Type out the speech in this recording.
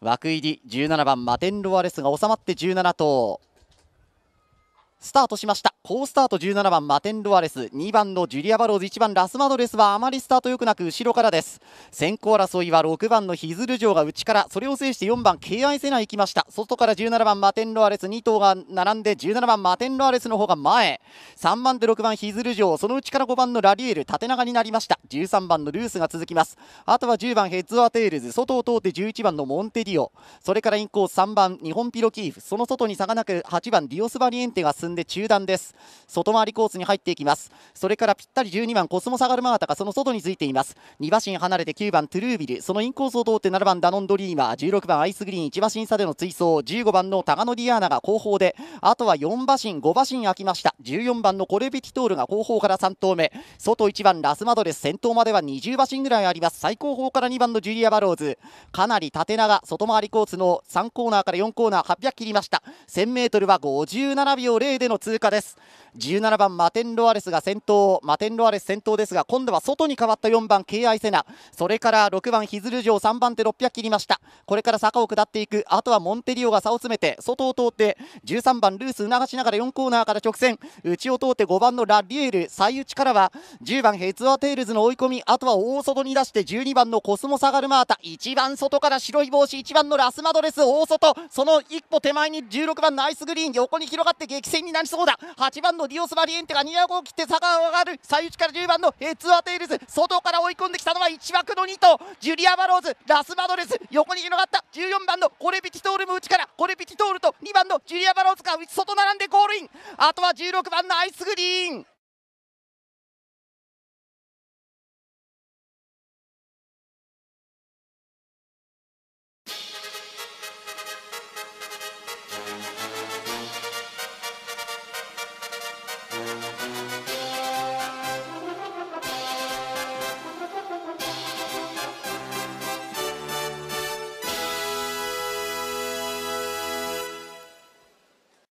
枠入り17番マテンロワレスが収まって17頭スタートしました好スタート17番マテンロアレス2番のジュリア・バローズ1番ラスマドレスはあまりスタート良くなく後ろからです先行争いは6番のヒズル城が内からそれを制して4番敬愛セナ行きました外から17番マテンロアレス2頭が並んで17番マテンロアレスの方が前3番で6番ヒズル城その内から5番のラリエル縦長になりました13番のルースが続きますあとは10番ヘッズアテールズ外を通って11番のモンテディオそれからインコース3番日本ピロキーフその外に差がなく8番ディオスバリエンテが進んで中段です外回りコースに入っていきますそれからぴったり12番コスモサガルマータがその外についています2馬身離れて9番トゥルービルそのインコースを通って7番ダノンドリーマー16番アイスグリーン1馬身差での追走15番のタガノディアーナが後方であとは4馬身5馬身空きました14番のコレビティトールが後方から3頭目外1番ラスマドレス先頭までは20馬身ぐらいあります最後方から2番のジュリア・バローズかなり縦長外回りコースの3コーナーから4コーナー800切りました 1000m は57秒0での通過です17番マテンロアレスが先頭マテンロアレス先頭ですが今度は外に変わった4番 k イセナそれから6番ヒズル城3番手600切りましたこれから坂を下っていくあとはモンテリオが差を詰めて外を通って13番ルース促しながら4コーナーから直線内を通って5番のラ・リエル最内からは10番ヘツアテールズの追い込みあとは大外に出して12番のコスモサガルマータ1番外から白い帽子1番のラスマドレス大外その一歩手前に16番ナイスグリーン横に広がって激戦になりそうだ8番のディオス・バリエンテが2枠を切って差が上がる最内から10番のエツアテイルズ外から追い込んできたのは1枠の2とジュリア・バローズラス・バドレス横に広がった14番のコレピティトールも内からコレピティトールと2番のジュリア・バローズが外並んでゴールインあとは16番のアイスグリーン